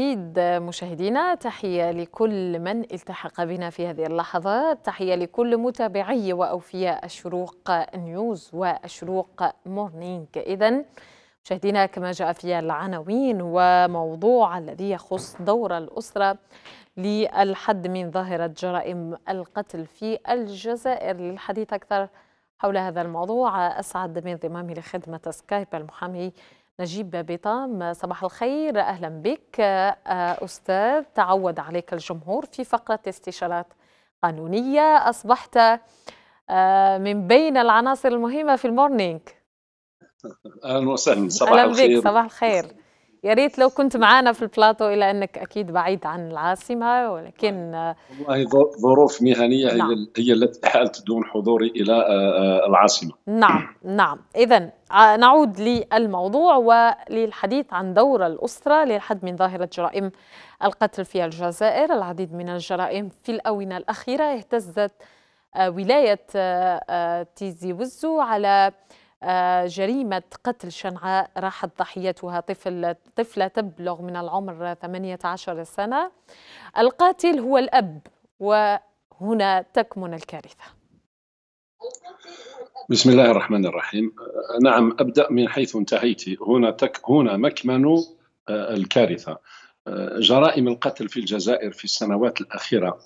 جديد مشاهدينا تحية لكل من التحق بنا في هذه اللحظات تحية لكل متابعي وأوفياء الشروق نيوز والشروق مورنينج إذا مشاهدينا كما جاء في العناوين وموضوع الذي يخص دور الأسرة للحد من ظاهرة جرائم القتل في الجزائر للحديث أكثر حول هذا الموضوع أسعد من ضمامي لخدمة سكايب المحامي نجيب بيطام صباح الخير أهلا بك آه، أستاذ تعود عليك الجمهور في فقرة استشارات قانونية أصبحت آه، من بين العناصر المهمة في المورنينج أهلا وسهلا صباح أهلا الخير بك صباح الخير يا ريت لو كنت معنا في البلاطو إلى أنك أكيد بعيد عن العاصمة ولكن نعم. والله ظروف مهنية نعم. هي التي حالت دون حضوري إلى آه، آه، العاصمة نعم نعم إذا آه، نعود للموضوع وللحديث عن دور الأسرة للحد من ظاهرة جرائم القتل في الجزائر العديد من الجرائم في الآونة الأخيرة اهتزت ولاية تيزي وزو على آه، جريمة قتل شنعاء راحت ضحيتها طفل طفلة تبلغ من العمر 18 سنة القاتل هو الأب وهنا تكمن الكارثة بسم الله الرحمن الرحيم آه، نعم أبدأ من حيث انتهيت هنا, تك هنا مكمن آه، الكارثة جرائم القتل في الجزائر في السنوات الأخيرة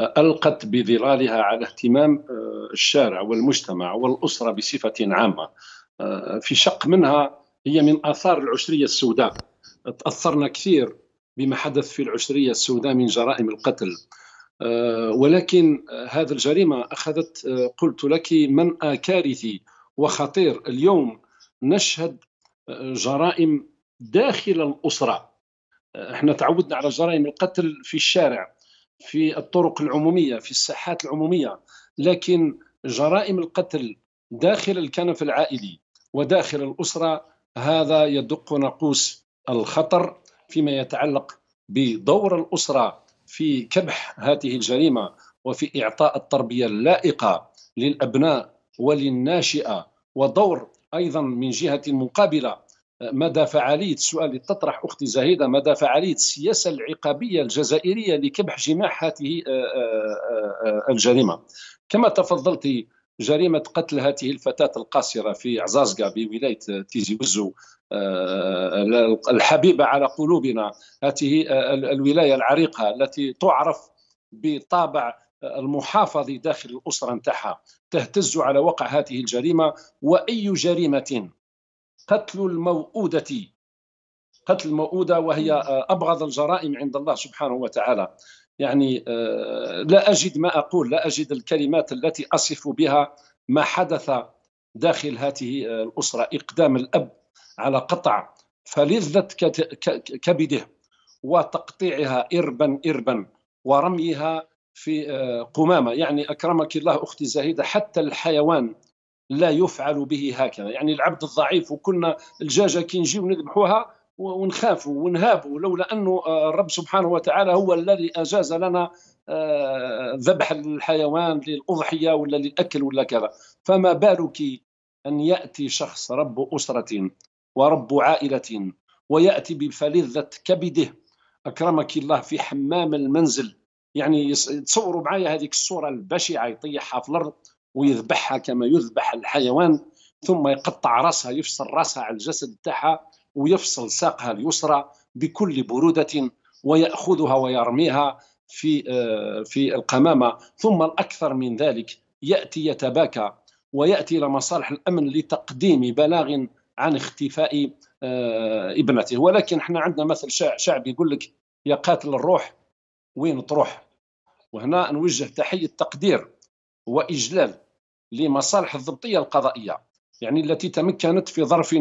ألقت بظلالها على اهتمام آه، الشارع والمجتمع والأسرة بصفة عامة آه، في شق منها هي من آثار العشرية السوداء تأثرنا كثير بما حدث في العشرية السوداء من جرائم القتل آه، ولكن هذه الجريمة أخذت قلت لك من كارثي وخطير اليوم نشهد جرائم داخل الأسرة احنا تعودنا على جرائم القتل في الشارع في الطرق العموميه في الساحات العموميه لكن جرائم القتل داخل الكنف العائلي وداخل الاسره هذا يدق ناقوس الخطر فيما يتعلق بدور الاسره في كبح هذه الجريمه وفي اعطاء التربيه اللائقه للابناء وللناشئه ودور ايضا من جهه مقابله مدى فعاليه السؤال اللي تطرح اختي زهيده مدى فعاليه السياسه العقابيه الجزائريه لكبح جماح هذه آه، آه، آه، الجريمه كما تفضلت جريمه قتل هذه الفتاه القاصره في عزازقه بولايه تيزي وزو الحبيبه على قلوبنا هذه الولايه العريقه التي تعرف بطابع المحافظ داخل الاسره نتاعها تهتز على وقع هذه الجريمه واي جريمه قتل الموؤودة قتل الموؤودة وهي آه، أبغض الجرائم عند الله سبحانه وتعالى يعني آه، لا أجد ما أقول لا أجد الكلمات التي أصف بها ما حدث داخل هذه آه، الأسرة إقدام الأب على قطع فلذة كبده وتقطيعها إربا إربا ورميها في قمامة يعني أكرمك الله أختي زاهدة حتى الحيوان لا يفعل به هكذا يعني العبد الضعيف وكنا الجاجه كي نجي ونذبحوها ونخافوا ونهابوا لولا انه آه، الرب سبحانه وتعالى هو الذي اجاز لنا آه، ذبح الحيوان للاضحيه ولا للاكل ولا كذا فما بالك ان ياتي شخص رب اسره ورب عائله وياتي بفلذه كبده اكرمك الله في حمام المنزل يعني تصوروا معي هذيك الصوره البشعه يطيحها في الارض ويذبحها كما يذبح الحيوان ثم يقطع راسها يفصل راسها على الجسد تاعها ويفصل ساقها اليسرى بكل برودة ويأخذها ويرميها في آه، في القمامة ثم الأكثر من ذلك يأتي يتباكى ويأتي إلى مصالح الأمن لتقديم بلاغ عن اختفاء آه، ابنته ولكن احنا عندنا مثل شعبي يقول لك يا قاتل الروح وين تروح وهنا نوجه تحية تقدير وإجلال لمصالح الضبطيه القضائيه يعني التي تمكنت في ظرف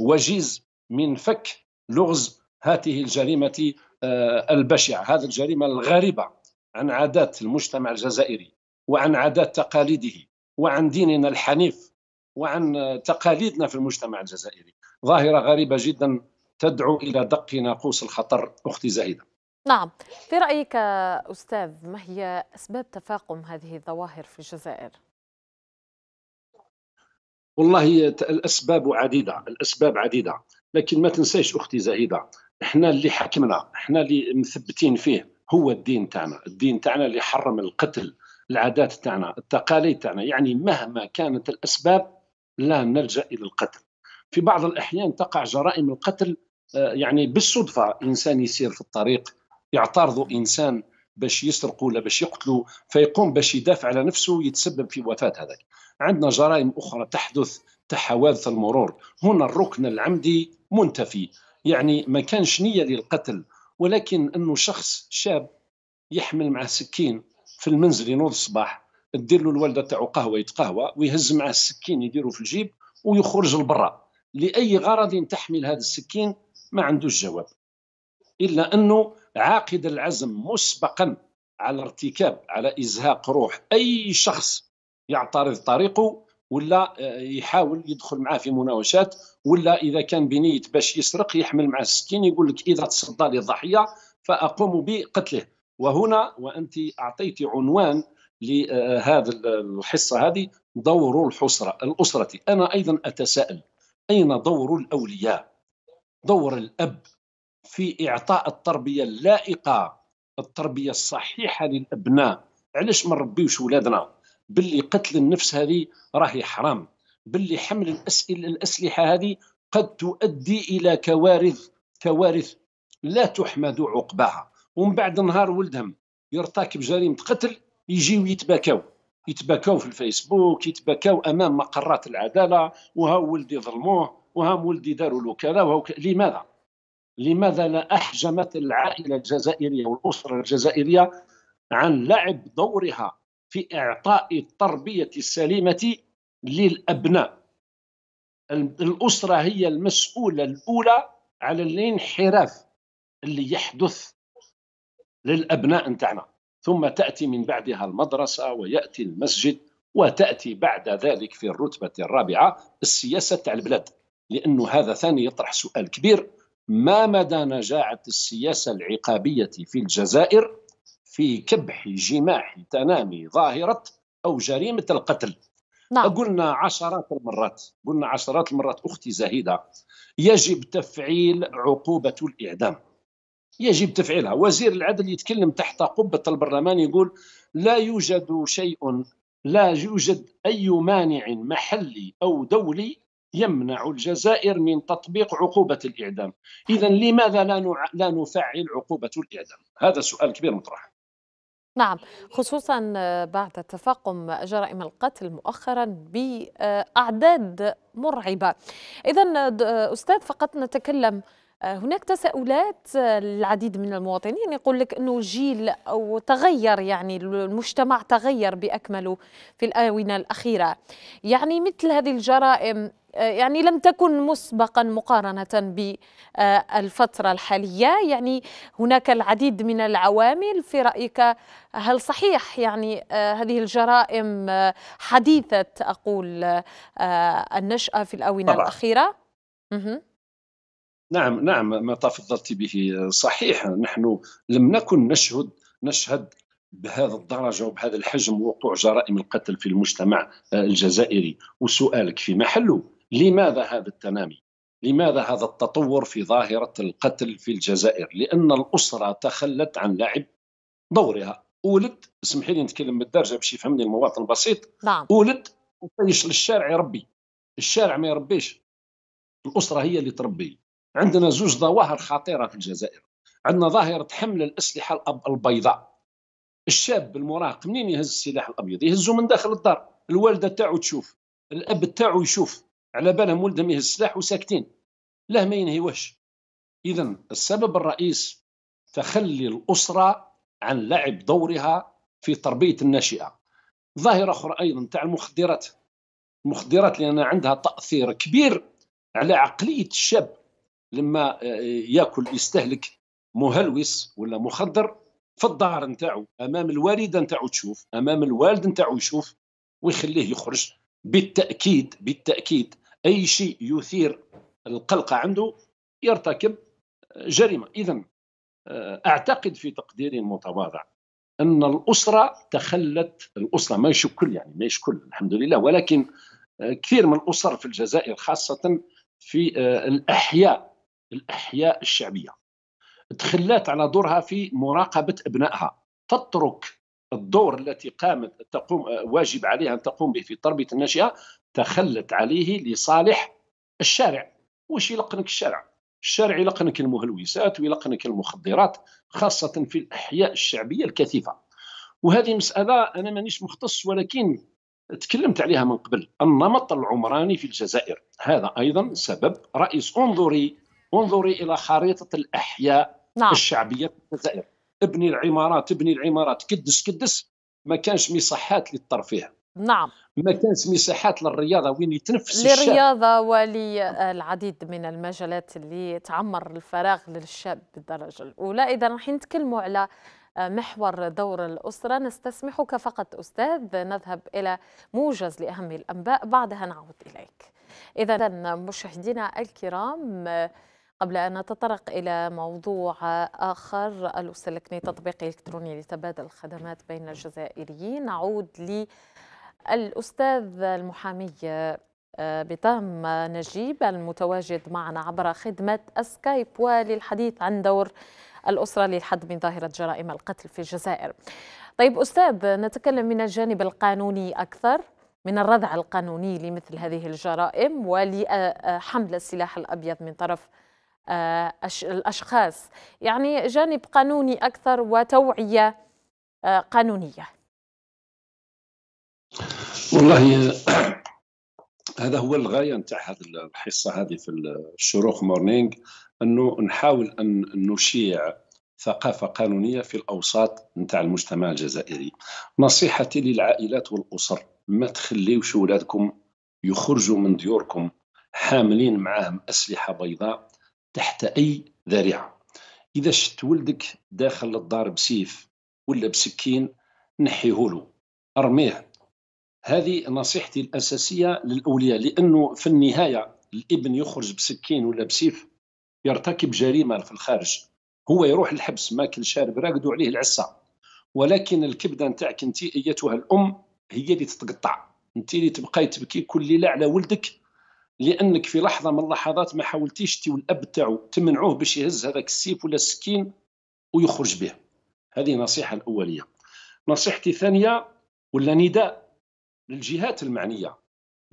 وجيز من فك لغز هذه الجريمه آه، البشعه هذه الجريمه الغريبه عن عادات المجتمع الجزائري وعن عادات تقاليده وعن ديننا الحنيف وعن تقاليدنا في المجتمع الجزائري ظاهره غريبه جدا تدعو الى دق ناقوس الخطر اختي زايدة نعم في رايك استاذ ما هي اسباب تفاقم هذه الظواهر في الجزائر والله الاسباب عديده الاسباب عديده لكن ما تنساش اختي زهيده احنا اللي حكمنا احنا اللي مثبتين فيه هو الدين تاعنا الدين تاعنا اللي حرم القتل العادات تاعنا التقاليد تاعنا يعني مهما كانت الاسباب لا نلجا الى القتل في بعض الاحيان تقع جرائم القتل آه، يعني بالصدفه انسان يسير في الطريق يعترض انسان باش يسرقوا ولا باش يقتلوا فيقوم باش يدافع على نفسه يتسبب في وفاه هذاك عندنا جرائم اخرى تحدث تحوادث المرور هنا الركن العمدي منتفي يعني ما كانش نيه للقتل ولكن انه شخص شاب يحمل معه سكين في المنزل ينوض الصباح تدير له الوالده تاعو قهوه يتقهوى ويهز معه السكين يديره في الجيب ويخرج لبرا لاي غرض تحمل هذا السكين ما عندوش جواب الا انه عاقد العزم مسبقا على ارتكاب على ازهاق روح اي شخص يعترض طريقه ولا آه، يحاول يدخل معاه في مناوشات ولا اذا كان بنيه باش يسرق يحمل معاه السكين يقول لك اذا تصدى للضحيه فاقوم بقتله وهنا وانت اعطيتي عنوان لهذا الحصه هذه دور الحسره الاسره انا ايضا اتساءل اين دور الاولياء دور الاب في اعطاء التربيه اللائقه التربيه الصحيحه للابناء علاش ما نربيوش ولادنا باللي قتل النفس هذه راهي حرام باللي حمل الاسئله الاسلحه هذه قد تؤدي الى كوارث كوارث لا تحمد عقباها ومن بعد نهار ولدهم يرتكب جريمه قتل يجيو يتباكاو يتباكوا في الفيسبوك يتباكوا امام مقرات العداله وها ولدي ظلموه وها ولدي داروا له كذا وها لماذا لماذا لا أحجمت العائلة الجزائرية والأسرة الجزائرية عن لعب دورها في إعطاء التربية السليمة للأبناء الأسرة هي المسؤولة الأولى على الانحراف اللي يحدث للأبناء نتاعنا ثم تأتي من بعدها المدرسة ويأتي المسجد وتأتي بعد ذلك في الرتبة الرابعة السياسة تاع البلاد لأنه هذا ثاني يطرح سؤال كبير ما مدى نجاعة السياسة العقابية في الجزائر في كبح جماح تنامي ظاهرة أو جريمة القتل نعم. قلنا عشرات المرات قلنا عشرات المرات أختي زهيدة يجب تفعيل عقوبة الإعدام يجب تفعيلها وزير العدل يتكلم تحت قبة البرلمان يقول لا يوجد شيء لا يوجد أي مانع محلي أو دولي يمنع الجزائر من تطبيق عقوبة الإعدام إذا لماذا لا, نع... لا نفعل عقوبة الإعدام هذا سؤال كبير مطرح نعم خصوصا بعد تفاقم جرائم القتل مؤخرا بأعداد مرعبة إذا أستاذ فقط نتكلم هناك تساؤلات العديد آه، من المواطنين يقول لك انه جيل او تغير يعني المجتمع تغير باكمله في الاونه الاخيره يعني مثل هذه الجرائم آه، يعني لم تكن مسبقا مقارنة بالفترة الحالية يعني هناك العديد من العوامل في رأيك هل صحيح يعني آه، هذه الجرائم حديثة أقول النشأة في الآونة الأخيرة؟ نعم نعم ما تفضلت به صحيح نحن لم نكن نشهد نشهد بهذا الدرجه وبهذا الحجم وقوع جرائم القتل في المجتمع الجزائري وسؤالك في محله لماذا هذا التنامي لماذا هذا التطور في ظاهره القتل في الجزائر لان الاسره تخلت عن لعب دورها ولد اسمحي لي نتكلم بالدرجه باش يفهمني المواطن البسيط نعم ولد للشارع يربي الشارع ما يربيش الاسره هي اللي تربي عندنا زوج ظواهر خطيره في الجزائر عندنا ظاهره حمل الاسلحه البيضاء الشاب المراهق منين يهز السلاح الابيض يهزه من داخل الدار الوالده تاعو تشوف الاب تاعو يشوف على بالهم ولدهم يهز السلاح وساكتين لا ما ينهيوش اذا السبب الرئيس تخلي الاسره عن لعب دورها في تربيه الناشئه ظاهره اخرى ايضا تاع المخدرات المخدرات لان عندها تاثير كبير على عقليه الشاب لما آه، ياكل يستهلك مهلوس ولا مخدر في الدار نتاعو امام الوالده نتاعو تشوف امام الوالد نتاعو يشوف ويخليه يخرج بالتاكيد بالتاكيد اي شيء يثير القلق عنده يرتكب آه، جريمه اذا آه، اعتقد في تقديري المتواضع ان الاسره تخلت الاسره ما يشكل يعني ما يشكل الحمد لله ولكن كثير من الاسر في الجزائر خاصه في الاحياء الأحياء الشعبية تخلات على دورها في مراقبة أبنائها تترك الدور التي قامت تقوم واجب عليها أن تقوم به في تربية الناشئة تخلت عليه لصالح الشارع واش يلقنك الشارع الشارع يلقنك المهلوسات ويلقنك المخدرات خاصة في الأحياء الشعبية الكثيفة وهذه مسألة أنا مانيش مختص ولكن تكلمت عليها من قبل النمط العمراني في الجزائر هذا أيضا سبب رئيس انظري انظري الى خريطه الاحياء نعم. الشعبيه في الجزائر ابني العمارات ابني العمارات كدس كدس ما كانش مساحات للترفيه نعم ما كانش مساحات للرياضه وين يتنفس للرياضه وللعديد من المجالات اللي تعمر الفراغ للشاب بالدرجه الاولى اذا راح نتكلموا على محور دور الأسرة نستسمحك فقط أستاذ نذهب إلى موجز لأهم الأنباء بعدها نعود إليك إذا مشاهدينا الكرام قبل أن نتطرق إلى موضوع آخر الأستاذ لكني تطبيق إلكتروني لتبادل الخدمات بين الجزائريين نعود للأستاذ المحامي آه، بتام نجيب المتواجد معنا عبر خدمة سكايب وللحديث عن دور الأسرة للحد من ظاهرة جرائم القتل في الجزائر طيب أستاذ نتكلم من الجانب القانوني أكثر من الردع القانوني لمثل هذه الجرائم ولحمل السلاح الأبيض من طرف آه، الأشخاص يعني جانب قانوني أكثر وتوعية آه، قانونية والله آه، هذا هو الغايه نتاع هذه الحصه هذه في الشروق مورنينغ انه نحاول ان نشيع ثقافه قانونيه في الاوساط نتاع المجتمع الجزائري نصيحتي للعائلات والاسر ما تخليوش ولادكم يخرجوا من ديوركم حاملين معاهم اسلحه بيضاء تحت أي ذريعة إذا شت ولدك داخل الدار بسيف ولا بسكين نحيه له أرميه هذه نصيحتي الأساسية للأولياء لأنه في النهاية الابن يخرج بسكين ولا بسيف يرتكب جريمة في الخارج هو يروح الحبس ماكل شارب راقدوا عليه العصه ولكن الكبدة نتاعك انت أيتها الأم هي اللي تتقطع انت اللي تبقاي تبكي كل ليلة على ولدك لانك في لحظه من اللحظات ما حاولتيش تي والاب تاعو تمنعوه باش يهز هذاك السيف ولا السكين ويخرج به هذه نصيحه الاوليه نصيحتي الثانيه ولا نداء للجهات المعنيه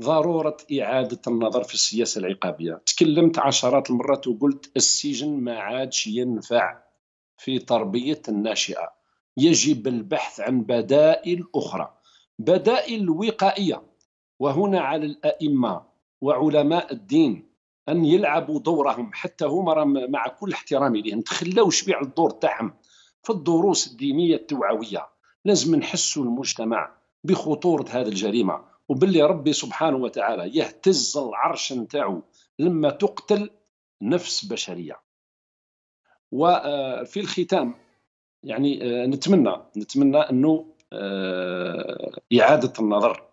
ضرورة إعادة النظر في السياسة العقابية تكلمت عشرات المرات وقلت السجن ما عادش ينفع في تربية الناشئة يجب البحث عن بدائل أخرى بدائل وقائية وهنا على الأئمة وعلماء الدين ان يلعبوا دورهم حتى هما مع كل احترامي لهم تخلاو شبيع الدور تاعهم في الدروس الدينيه التوعويه لازم نحسوا المجتمع بخطوره هذه الجريمه وباللي ربي سبحانه وتعالى يهتز العرش نتاعو لما تقتل نفس بشريه وفي آه، الختام يعني آه، نتمنى نتمنى انه آه، اعاده النظر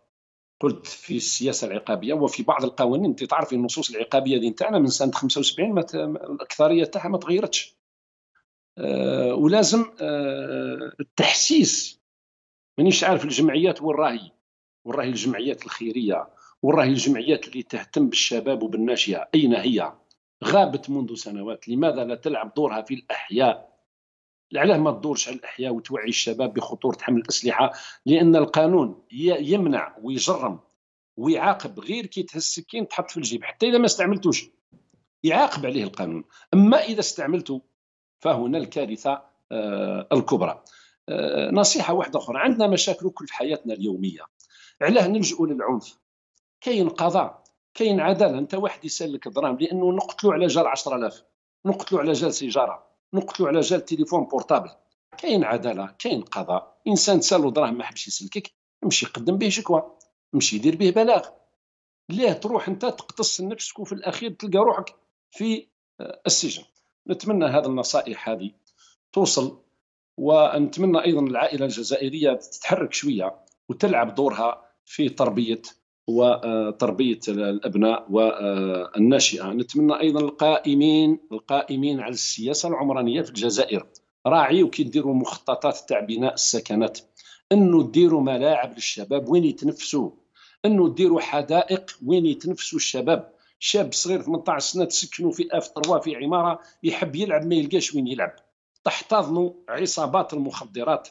قلت في السياسه العقابيه وفي بعض القوانين انت تعرف النصوص العقابيه دي نتاعنا من سنه 75 ما الاكثريه تاعها ما تغيرتش أه ولازم أه التحسيس مانيش عارف الجمعيات وين راهي وين راهي الجمعيات الخيريه وين راهي الجمعيات اللي تهتم بالشباب وبالناشئه اين هي غابت منذ سنوات لماذا لا تلعب دورها في الاحياء علاه ما تدورش على الاحياء وتوعي الشباب بخطوره حمل الاسلحه لان القانون يمنع ويجرم ويعاقب غير كي تهز السكين تحط في الجيب حتى اذا ما استعملتوش يعاقب عليه القانون اما اذا استعملته فهنا الكارثه آه، الكبرى آه، نصيحه واحده اخرى عندنا مشاكل كل في حياتنا اليوميه علاه نلجؤ للعنف كاين قضاء كاين عداله انت واحد يسلك دراهم لانه نقتلو على جال 10000 نقتلو على جال سيجاره نقتلوا على جال تليفون بورتابل كاين عداله كاين قضاء انسان سالو دراهم ما حبش يسلكك امشي يقدم به شكوى امشي يدير به بلاغ ليه تروح انت تقتص نفسك وفي الاخير تلقى روحك في آه، السجن نتمنى هذه النصائح هذه توصل ونتمنى ايضا العائله الجزائريه تتحرك شويه وتلعب دورها في تربيه وتربيه آه، الابناء والناشئه آه، نتمنى ايضا القائمين القائمين على السياسه العمرانيه في الجزائر راعي كي ديروا مخططات تاع بناء السكنات انه ديروا ملاعب للشباب وين يتنفسوا انه ديروا حدائق وين يتنفسوا الشباب شاب صغير 18 سنه تسكنوا في اف 3 في عماره يحب يلعب ما يلقاش وين يلعب تحتضنوا عصابات المخدرات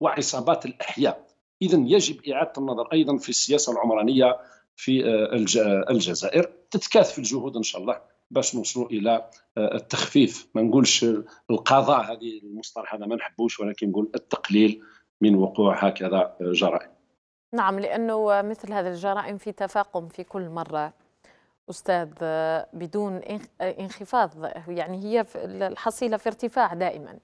وعصابات الاحياء اذا يجب اعاده النظر ايضا في السياسه العمرانيه في آه، الجزائر تتكاثف الجهود ان شاء الله باش نوصلوا الى آه، التخفيف ما نقولش القضاء هذه المصطلح هذا ما نحبوش ولكن نقول التقليل من وقوع هكذا آه، جرائم نعم لانه مثل هذه الجرائم في تفاقم في كل مره استاذ بدون انخفاض يعني هي الحصيله في ارتفاع دائما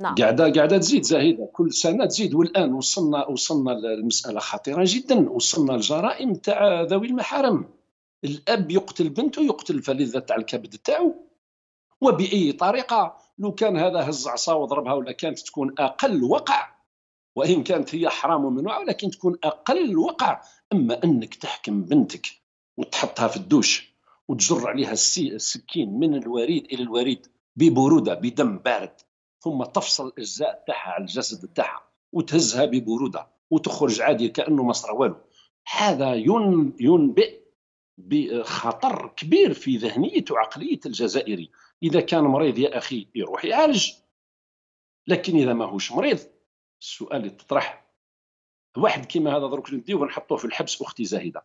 نعم. قاعده قاعده تزيد زاهده كل سنه تزيد والان وصلنا وصلنا لمساله خطيره جدا وصلنا لجرائم تاع ذوي المحارم الاب يقتل بنته يقتل الفلذه تاع الكبد تاعو وباي طريقه لو كان هذا هز عصا وضربها ولا كانت تكون اقل وقع وان كانت هي حرام وممنوعه ولكن تكون اقل وقع اما انك تحكم بنتك وتحطها في الدوش وتجر عليها السكين من الوريد الى الوريد ببروده بدم بارد ثم تفصل الاجزاء تاعها على الجسد تاعها وتهزها ببروده وتخرج عادي كانه ما صرا والو هذا ينبئ بخطر كبير في ذهنيه وعقليه الجزائري اذا كان مريض يا اخي يروح يعالج لكن اذا ماهوش مريض السؤال اللي تطرح واحد كيما هذا دروك نديوه ونحطوه في الحبس اختي زاهده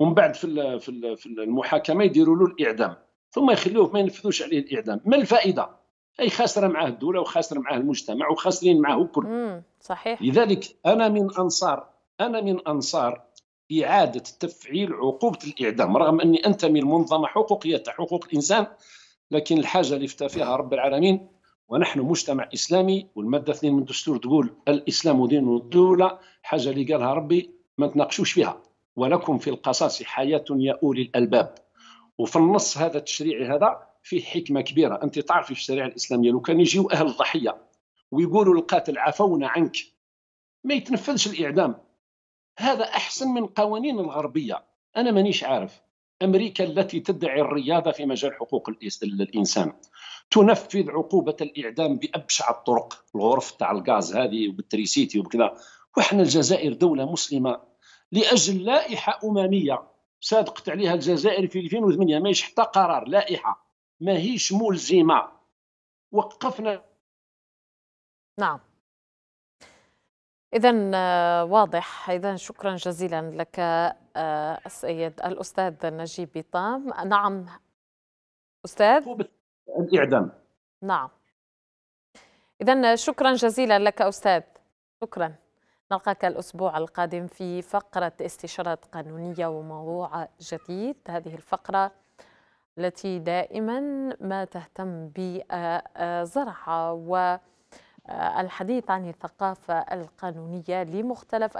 ومن بعد في في المحاكمه يديروا له الاعدام ثم يخلوه ما ينفذوش عليه الاعدام ما الفائده اي خاسره معاه الدوله وخاسره معاه المجتمع وخاسرين معاه الكل صحيح لذلك انا من انصار انا من انصار اعاده تفعيل عقوبه الاعدام رغم اني انتمي لمنظمه حقوقيه حقوق الانسان لكن الحاجه اللي فتى فيها رب العالمين ونحن مجتمع اسلامي والماده 2 من الدستور تقول الاسلام دين الدوله حاجه اللي قالها ربي ما تناقشوش فيها ولكم في القصاص حياه يا اولي الالباب وفي النص هذا التشريعي هذا فيه حكمه كبيره انت تعرفي في الشريعه الاسلاميه لو كان يجيو اهل الضحيه ويقولوا القاتل عفونا عنك ما يتنفذش الاعدام هذا احسن من قوانين الغربيه انا مانيش عارف امريكا التي تدعي الرياضه في مجال حقوق الانسان تنفذ عقوبه الاعدام بابشع الطرق الغرف تاع الغاز هذه وبالتريسيتي وبكذا وإحنا الجزائر دوله مسلمه لاجل لائحه امميه صادقت عليها الجزائر في 2008 ماهيش حتى قرار لائحه ماهيش ملزمه وقفنا نعم إذا آه، واضح إذا شكرا جزيلا لك آه، السيد الأستاذ نجيب بيطام نعم أستاذ الإعدام نعم إذا شكرا جزيلا لك أستاذ شكرا نلقاك الأسبوع القادم في فقرة استشارات قانونية وموضوع جديد هذه الفقرة التي دائما ما تهتم بزرعها والحديث عن الثقافة القانونية لمختلف